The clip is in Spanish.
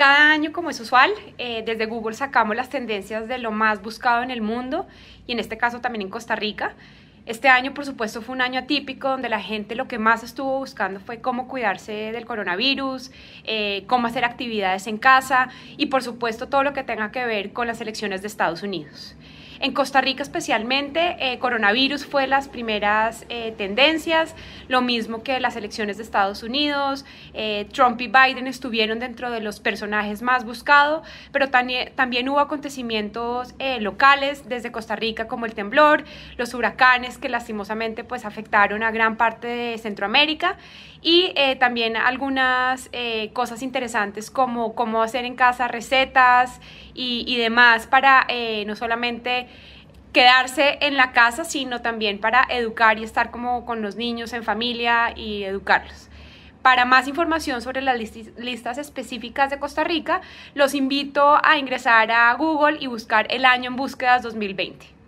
Cada año, como es usual, eh, desde Google sacamos las tendencias de lo más buscado en el mundo y en este caso también en Costa Rica. Este año, por supuesto, fue un año atípico donde la gente lo que más estuvo buscando fue cómo cuidarse del coronavirus, eh, cómo hacer actividades en casa y, por supuesto, todo lo que tenga que ver con las elecciones de Estados Unidos. En Costa Rica especialmente, eh, coronavirus fue las primeras eh, tendencias, lo mismo que las elecciones de Estados Unidos, eh, Trump y Biden estuvieron dentro de los personajes más buscados, pero también, hubo acontecimientos locales desde Costa Rica como el temblor, los huracanes que lastimosamente pues afectaron a gran parte de Centroamérica y también algunas cosas interesantes como cómo hacer en casa recetas y, y demás para no solamente quedarse en la casa, sino también para educar y estar como con los niños en familia y educarlos. Para más información sobre las listas específicas de Costa Rica, los invito a ingresar a Google y buscar el año en búsquedas 2020.